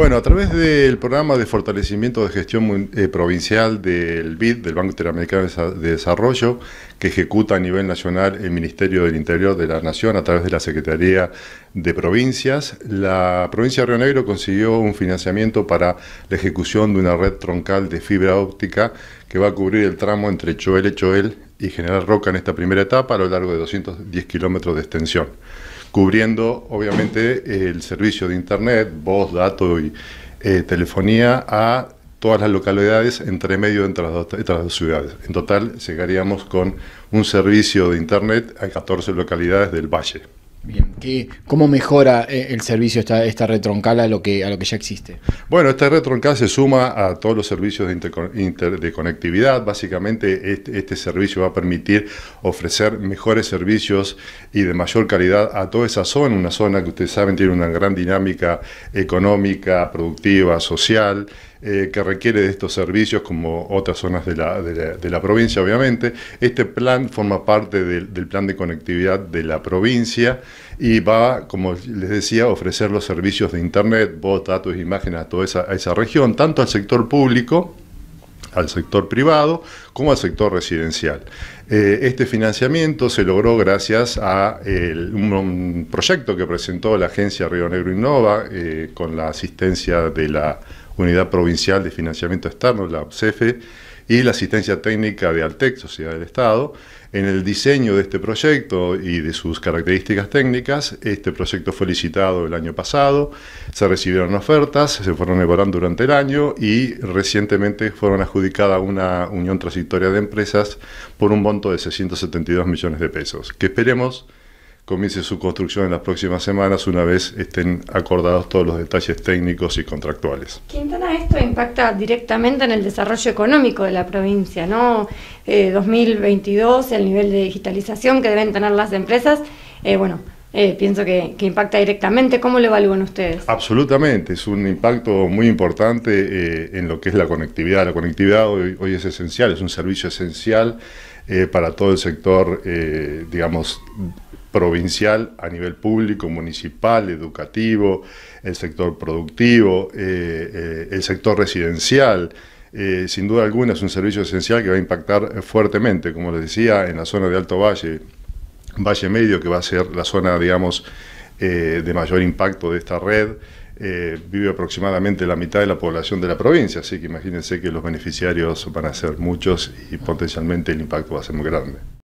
Bueno, a través del programa de fortalecimiento de gestión eh, provincial del BID, del Banco Interamericano de Desarrollo, que ejecuta a nivel nacional el Ministerio del Interior de la Nación a través de la Secretaría de Provincias, la provincia de Río Negro consiguió un financiamiento para la ejecución de una red troncal de fibra óptica que va a cubrir el tramo entre Choel, Choel y General Roca en esta primera etapa a lo largo de 210 kilómetros de extensión cubriendo obviamente el servicio de Internet, voz, dato y eh, telefonía a todas las localidades entre medio entre las, dos, dos, ciudades. En total llegaríamos con un servicio de Internet a 14 localidades del Valle. ¿Cómo mejora eh, el servicio esta, esta retroncala a lo, que, a lo que ya existe? Bueno, esta retroncala se suma a todos los servicios de, conectividad. Básicamente, este, servicio va a permitir ofrecer mejores servicios y de mayor calidad a toda esa zona, una zona que ustedes saben tiene una gran dinámica económica, productiva, social. Eh, que requiere de estos servicios, como otras zonas de la, provincia, obviamente. Este plan forma parte del, plan de conectividad de la provincia y va, como les decía, ofrecer los servicios de Internet, voz, datos, imágenes a toda esa, a esa región, tanto al sector público, al sector privado como al sector residencial. Eh, este financiamiento se logró gracias a un, proyecto que presentó la agencia Río Negro Innova eh, con la asistencia de la Unidad Provincial de Financiamiento Externo, la CEFE, y la asistencia técnica de Altec, Sociedad del Estado. En el diseño de este proyecto y de sus características técnicas, este proyecto fue licitado el año pasado, se recibieron ofertas, se fueron elaborando durante el año y recientemente fueron adjudicadas una unión transitoria de empresas por un monto de 672 millones de pesos, que esperemos comience su construcción en las próximas semanas una vez estén acordados todos los detalles técnicos y contractuales. Quintana, esto impacta directamente en el desarrollo económico de la provincia, ¿no? 2022, eh, el nivel de digitalización que deben tener las empresas, eh, bueno, eh, pienso que, impacta directamente. ¿Cómo lo evalúan ustedes? Absolutamente, es un impacto muy importante en lo que es la conectividad. La conectividad hoy, es esencial, es un servicio esencial para todo el sector, digamos, provincial a nivel público, municipal, educativo, el sector productivo, eh, eh, el sector residencial. Eh, sin duda alguna es un servicio esencial que va a impactar fuertemente, como les decía, en la zona de Alto Valle, Valle Medio, que va a ser la zona, digamos, de mayor impacto de esta red. vive aproximadamente la mitad de la población de la provincia, así que imagínense que los beneficiarios van a ser muchos y potencialmente el impacto va a ser muy grande.